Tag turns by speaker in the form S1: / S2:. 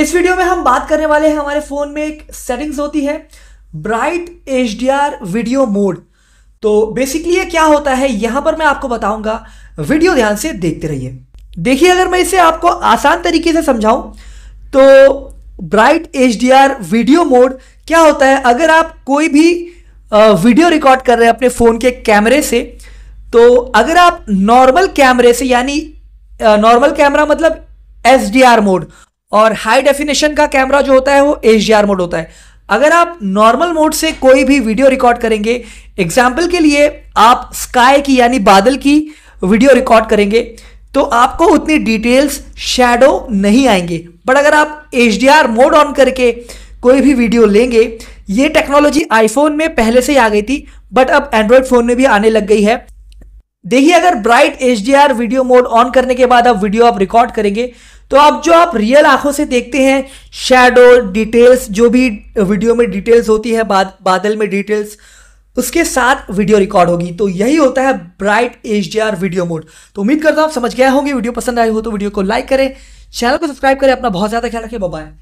S1: इस वीडियो में हम बात करने वाले हैं हमारे फ़ोन में एक सेटिंग्स होती है ब्राइट एच वीडियो मोड तो बेसिकली ये क्या होता है यहां पर मैं आपको बताऊंगा वीडियो ध्यान से देखते रहिए देखिए अगर मैं इसे आपको आसान तरीके से समझाऊं तो ब्राइट एच वीडियो मोड क्या होता है अगर आप कोई भी वीडियो रिकॉर्ड कर रहे हैं अपने फ़ोन के कैमरे से तो अगर आप नॉर्मल कैमरे से यानी नॉर्मल कैमरा मतलब एस मोड और हाई डेफिनेशन का कैमरा जो होता है वो एच मोड होता है अगर आप नॉर्मल मोड से कोई भी वीडियो रिकॉर्ड करेंगे एग्जाम्पल के लिए आप स्काई की यानी बादल की वीडियो रिकॉर्ड करेंगे तो आपको उतनी डिटेल्स शेडो नहीं आएंगे बट अगर आप एच मोड ऑन करके कोई भी वीडियो लेंगे ये टेक्नोलॉजी आईफोन में पहले से ही आ गई थी बट अब एंड्रॉयड फ़ोन में भी आने लग गई है देखिए अगर bright H video mode on करने के बाद आप वीडियो आप रिकॉर्ड करेंगे तो अब जो आप रियल आंखों से देखते हैं शेडो डिटेल्स जो भी वीडियो में डिटेल्स होती है बाद, बादल में डिटेल्स उसके साथ वीडियो रिकॉर्ड होगी तो यही होता है ब्राइट एच वीडियो मोड तो उम्मीद करता हूँ आप समझ गए होंगे वीडियो पसंद आई हो तो वीडियो को लाइक करें चैनल को सब्सक्राइब करें अपना बहुत ज़्यादा ख्याल रखें बाय